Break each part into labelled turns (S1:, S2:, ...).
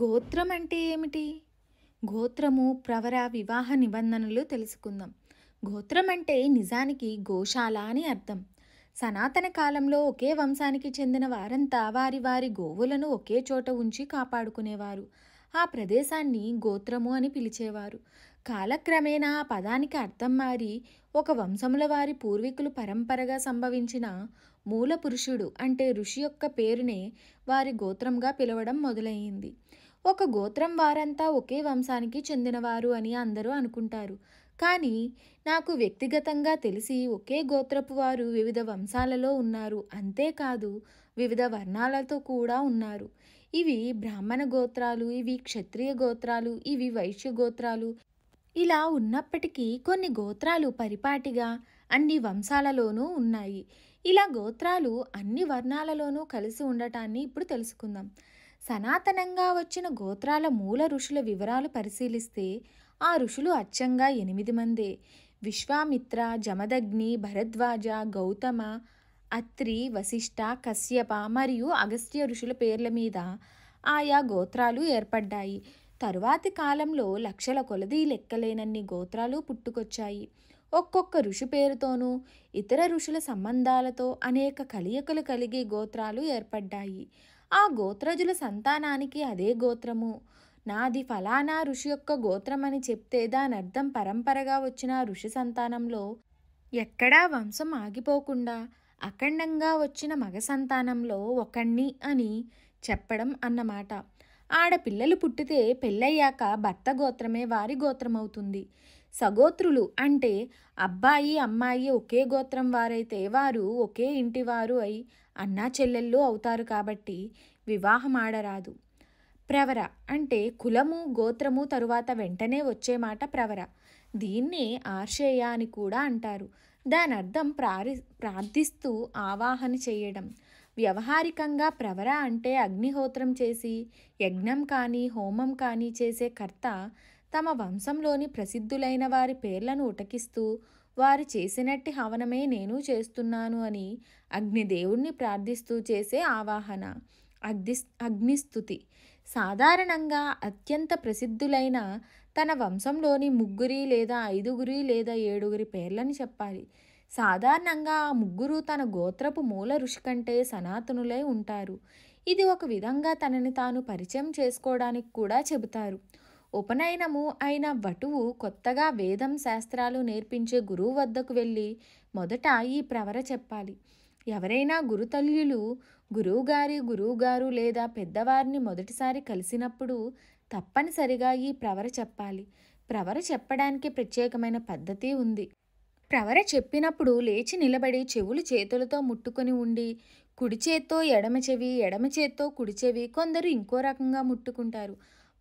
S1: గోత్రం అంటే ఏమిటి గోత్రము ప్రవర వివాహ నిబంధనలు తెలుసుకుందాం గోత్రం అంటే నిజానికి గోశాల అని అర్థం సనాతన కాలంలో ఒకే వంశానికి చెందిన వారంతా వారి వారి గోవులను ఒకే చోట ఉంచి కాపాడుకునేవారు ఆ ప్రదేశాన్ని గోత్రము అని పిలిచేవారు కాలక్రమేణా ఆ పదానికి అర్థం మారి ఒక వంశముల వారి పూర్వీకులు పరంపరగా సంభవించిన మూల పురుషుడు అంటే ఋషి యొక్క పేరునే వారి గోత్రంగా పిలవడం మొదలయ్యింది ఒక గోత్రం వారంతా ఒకే వంశానికి చెందినవారు అని అందరూ అనుకుంటారు కానీ నాకు వ్యక్తిగతంగా తెలిసి ఒకే గోత్రపు వారు వివిధ వంశాలలో ఉన్నారు అంతేకాదు వివిధ వర్ణాలతో కూడా ఉన్నారు ఇవి బ్రాహ్మణ గోత్రాలు ఇవి క్షత్రియ గోత్రాలు ఇవి వైశ్య గోత్రాలు ఇలా ఉన్నప్పటికీ కొన్ని గోత్రాలు పరిపాటిగా అన్ని వంశాలలోనూ ఉన్నాయి ఇలా గోత్రాలు అన్ని వర్ణాలలోనూ కలిసి ఉండటాన్ని ఇప్పుడు తెలుసుకుందాం సనాతనంగా వచ్చిన గోత్రాల మూల ఋషుల వివరాలు పరిశీలిస్తే ఆ ఋషులు అచ్చంగా ఎనిమిది మందే విశ్వామిత్ర జమదగ్ని భరద్వాజ గౌతమ అత్రి వశిష్ట కశ్యప మరియు అగస్త్య ఋషుల పేర్ల మీద ఆయా గోత్రాలు ఏర్పడ్డాయి తరువాతి కాలంలో లక్షల కొలది లెక్కలేనన్ని గోత్రాలు పుట్టుకొచ్చాయి ఒక్కొక్క ఋషి పేరుతోనూ ఇతర ఋషుల సంబంధాలతో అనేక కలియకలు కలిగే గోత్రాలు ఏర్పడ్డాయి ఆ గోత్రజుల సంతానానికి అదే గోత్రము నాది ఫలానా ఋషి యొక్క గోత్రమని చెప్తే దాని అర్థం పరంపరగా వచ్చిన ఋషి సంతానంలో ఎక్కడా వంశం ఆగిపోకుండా అఖండంగా వచ్చిన మగ సంతానంలో ఒకణ్ణి అని చెప్పడం అన్నమాట ఆడపిల్లలు పుట్టితే పెళ్ళయ్యాక భర్త గోత్రమే వారి గోత్రమవుతుంది సగోత్రులు అంటే అబ్బాయి అమ్మాయి ఒకే గోత్రం వారైతే వారు ఒకే ఇంటివారు అయి అన్నా చెల్లెళ్ళు అవుతారు కాబట్టి వివాహం ఆడరాదు ప్రవర అంటే కులము గోత్రము తరువాత వెంటనే వచ్చే మాట ప్రవర దీన్నే ఆర్షేయ అని కూడా అంటారు దాని అర్థం ప్రారి ప్రార్థిస్తూ ఆవాహన చేయడం వ్యవహారికంగా ప్రవర అంటే అగ్నిహోత్రం చేసి యజ్ఞం కానీ హోమం కానీ చేసే కర్త తమ వంశంలోని ప్రసిద్ధులైన వారి పేర్లను ఉటకిస్తూ వారు చేసినట్టి హవనమే నేను చేస్తున్నాను అని అగ్నిదేవుణ్ణి ప్రార్థిస్తూ చేసే ఆవాహన అగ్ని అగ్నిస్థుతి సాధారణంగా అత్యంత ప్రసిద్ధులైన తన వంశంలోని ముగ్గురి లేదా ఐదుగురి లేదా ఏడుగురి పేర్లను చెప్పాలి సాధారణంగా ఆ ముగ్గురు తన గోత్రపు మూల ఋషి కంటే సనాతనులై ఉంటారు ఇది ఒక విధంగా తనని తాను పరిచయం చేసుకోవడానికి కూడా చెబుతారు ఉపనయనము అయిన వటువు కొత్తగా వేదం శాస్త్రాలు నేర్పించే గురువు వద్దకు వెళ్ళి మొదట ఈ ప్రవర చెప్పాలి ఎవరైనా గురుతల్యులు గురువుగారి గురువుగారు లేదా పెద్దవారిని మొదటిసారి కలిసినప్పుడు తప్పనిసరిగా ఈ ప్రవర చెప్పాలి ప్రవర చెప్పడానికి ప్రత్యేకమైన పద్ధతి ఉంది ప్రవర చెప్పినప్పుడు లేచి నిలబడి చెవులు చేతులతో ముట్టుకొని ఉండి కుడి చేత్తో ఎడమ చెవి ఎడమ చేత్తో కుడి చెవి కొందరు ఇంకో రకంగా ముట్టుకుంటారు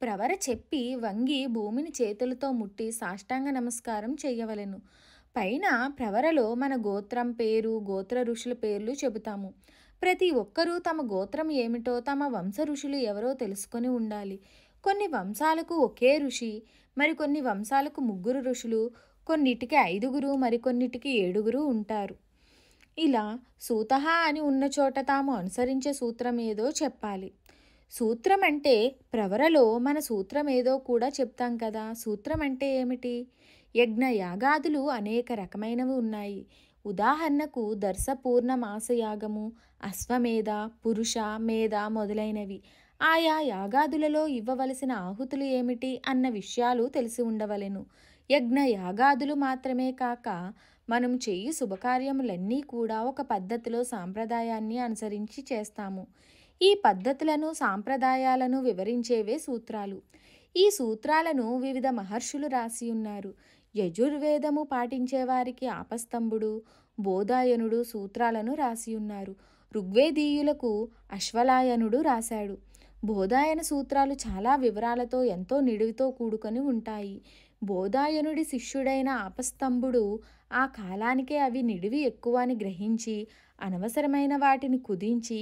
S1: ప్రవర చెప్పి వంగి భూమిని చేతులతో ముట్టి సాష్టాంగ నమస్కారం చేయవలెను పైన ప్రవరలో మన గోత్రం పేరు గోత్ర ఋషుల పేర్లు చెబుతాము ప్రతి ఒక్కరూ తమ గోత్రం ఏమిటో తమ వంశ ఋషులు ఎవరో తెలుసుకొని ఉండాలి కొన్ని వంశాలకు ఒకే ఋషి మరికొన్ని వంశాలకు ముగ్గురు ఋషులు కొన్నిటికి ఐదుగురు మరికొన్నిటికి ఏడుగురు ఉంటారు ఇలా సూతహ అని ఉన్న చోట తాము అనుసరించే సూత్రం ఏదో చెప్పాలి సూత్రం అంటే ప్రవరలో మన సూత్రం ఏదో కూడా చెప్తాం కదా సూత్రం అంటే ఏమిటి యజ్ఞ యాగాదులు అనేక రకమైనవి ఉన్నాయి ఉదాహరణకు దర్శపూర్ణ మాసయాగము అశ్వమేధ పురుష మేధ మొదలైనవి ఆయా యాగాదులలో ఇవ్వవలసిన ఆహుతులు ఏమిటి అన్న విషయాలు తెలిసి ఉండవలెను యజ్ఞ యాగాదులు మాత్రమే కాక మనం చెయ్యి శుభకార్యములన్నీ కూడా ఒక పద్ధతిలో సాంప్రదాయాన్ని అనుసరించి చేస్తాము ఈ పద్ధతులను సాంప్రదాయాలను వివరించేవే సూత్రాలు ఈ సూత్రాలను వివిధ మహర్షులు రాసి ఉన్నారు యజుర్వేదము పాటించేవారికి ఆపస్తంభుడు బోధాయనుడు సూత్రాలను రాసి ఉన్నారు ఋగ్వేదీయులకు అశ్వలాయనుడు రాశాడు బోధాయన సూత్రాలు చాలా వివరాలతో ఎంతో నిడివితో కూడుకొని ఉంటాయి బోధాయనుడి శిష్యుడైన ఆపస్తంభుడు ఆ కాలానికే అవి నిడివి ఎక్కువ అని గ్రహించి అనవసరమైన వాటిని కుదించి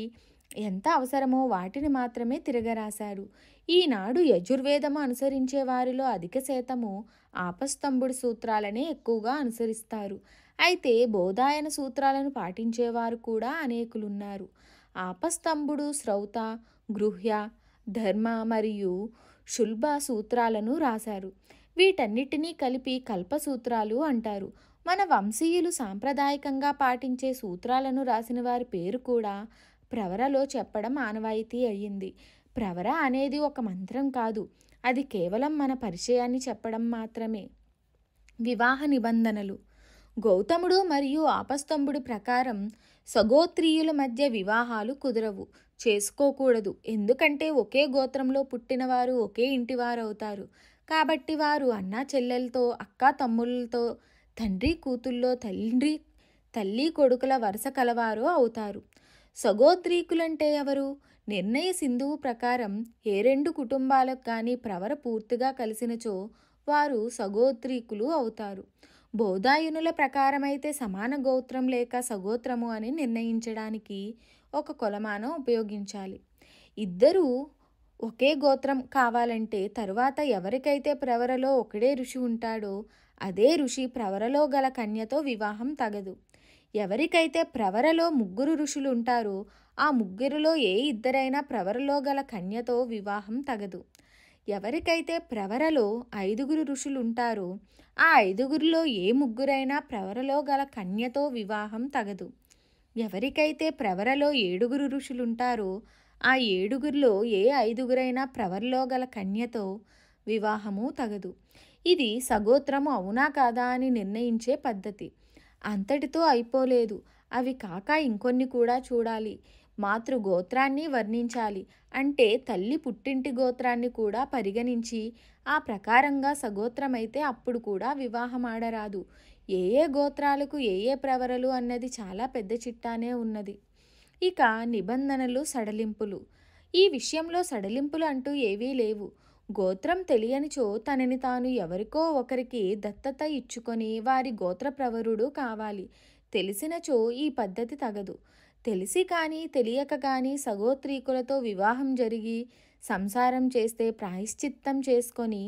S1: ఎంత అవసరమో వాటిని మాత్రమే తిరగరాశారు ఈనాడు యజుర్వేదము అనుసరించే వారిలో అధిక శాతము ఆపస్తంభుడి సూత్రాలనే ఎక్కువగా అనుసరిస్తారు అయితే బోధాయన సూత్రాలను పాటించేవారు కూడా అనేకులున్నారు ఆపస్తంభుడు శ్రౌత గృహ్య ధర్మ మరియు శుల్భ సూత్రాలను రాశారు వీటన్నిటినీ కలిపి కల్పసూత్రాలు అంటారు మన వంశీయులు సాంప్రదాయకంగా పాటించే సూత్రాలను రాసిన వారి పేరు కూడా ప్రవరలో చెప్పడం ఆనవాయితీ అయ్యింది ప్రవర అనేది ఒక మంత్రం కాదు అది కేవలం మన పరిచయాన్ని చెప్పడం మాత్రమే వివాహ నిబంధనలు గౌతముడు మరియు ఆపస్తంభుడు ప్రకారం సగోత్రీయుల మధ్య వివాహాలు కుదరవు చేసుకోకూడదు ఎందుకంటే ఒకే గోత్రంలో పుట్టినవారు ఒకే ఇంటివారవుతారు కాబట్టి వారు అన్న చెల్లెలతో అక్క తమ్ముళ్ళతో తండ్రి కూతుల్లో తండ్రి తల్లి కొడుకుల వరుస కలవారు అవుతారు సగోత్రీకులంటే ఎవరు నిర్ణయ సింధువు ప్రకారం ఏ రెండు కుటుంబాలకు కానీ ప్రవర పూర్తిగా కలిసినచో వారు సగోత్రీకులు అవుతారు బోధాయునుల ప్రకారమైతే సమాన గోత్రం లేక సగోత్రము అని నిర్ణయించడానికి ఒక కొలమానం ఉపయోగించాలి ఇద్దరూ ఒకే గోత్రం కావాలంటే తరువాత ఎవరికైతే ప్రవరలో ఒకడే ఋషి ఉంటాడో అదే ఋషి ప్రవరలో గల కన్యతో వివాహం తగదు ఎవరికైతే ప్రవరలో ముగ్గురు ఋషులు ఉంటారో ఆ ముగ్గురులో ఏ ఇద్దరైనా ప్రవరలో గల కన్యతో వివాహం తగదు ఎవరికైతే ప్రవరలో ఐదుగురు ఋషులు ఉంటారో ఆ ఐదుగురిలో ఏ ముగ్గురైనా ప్రవరలో గల కన్యతో వివాహం తగదు ఎవరికైతే ప్రవరలో ఏడుగురు ఋషులు ఉంటారో ఆ ఏడుగురిలో ఏ ఐదుగురైనా ప్రవరలో గల కన్యతో వివాహము తగదు ఇది సగోత్రము అవునా కాదా అని నిర్ణయించే పద్ధతి అంతటితో అయిపోలేదు అవి కాక ఇంకొన్ని కూడా చూడాలి మాతృ గోత్రాన్ని వర్ణించాలి అంటే తల్లి పుట్టింటి గోత్రాన్ని కూడా పరిగణించి ఆ ప్రకారంగా సగోత్రమైతే అప్పుడు కూడా వివాహమాడరాదు ఏ ఏ గోత్రాలకు ఏ ఏ ప్రవరలు అన్నది చాలా పెద్ద చిట్టానే ఉన్నది ఇక నిబంధనలు సడలింపులు ఈ విషయంలో సడలింపులు అంటూ ఏవీ లేవు గోత్రం తెలియనిచో తనని తాను ఎవరికో ఒకరికి దత్తత ఇచ్చుకొని వారి గోత్ర ప్రవరుడు కావాలి తెలిసినచో ఈ పద్ధతి తగదు తెలిసి కానీ తెలియక కానీ సగోత్రీకులతో వివాహం జరిగి సంసారం చేస్తే ప్రాయశ్చిత్తం చేసుకొని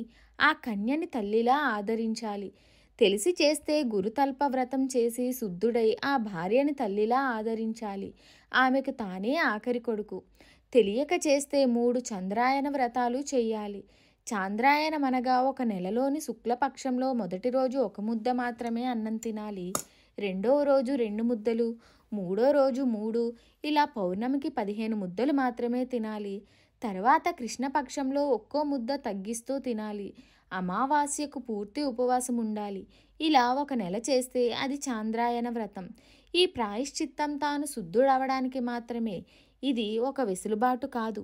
S1: ఆ కన్యని తల్లిలా ఆదరించాలి తెలిసి చేస్తే గురుతల్ప వ్రతం చేసి శుద్ధుడై ఆ భార్యని తల్లిలా ఆదరించాలి ఆమెకు తానే ఆఖరి కొడుకు తెలియక చేస్తే మూడు చంద్రాయన వ్రతాలు చేయాలి చాంద్రాయనం ఒక నెలలోని శుక్లపక్షంలో మొదటి రోజు ఒక ముద్ద మాత్రమే అన్నం తినాలి రెండో రోజు రెండు ముద్దలు మూడో రోజు మూడు ఇలా పౌర్ణమికి పదిహేను ముద్దలు మాత్రమే తినాలి తర్వాత కృష్ణపక్షంలో ఒక్కో ముద్ద తగ్గిస్తూ తినాలి అమావాస్యకు పూర్తి ఉపవాసం ఉండాలి ఇలా ఒక నెల చేస్తే అది చాంద్రాయన వ్రతం ఈ ప్రాయశ్చిత్తం తాను శుద్ధుడవడానికి మాత్రమే ఇది ఒక వెసులుబాటు కాదు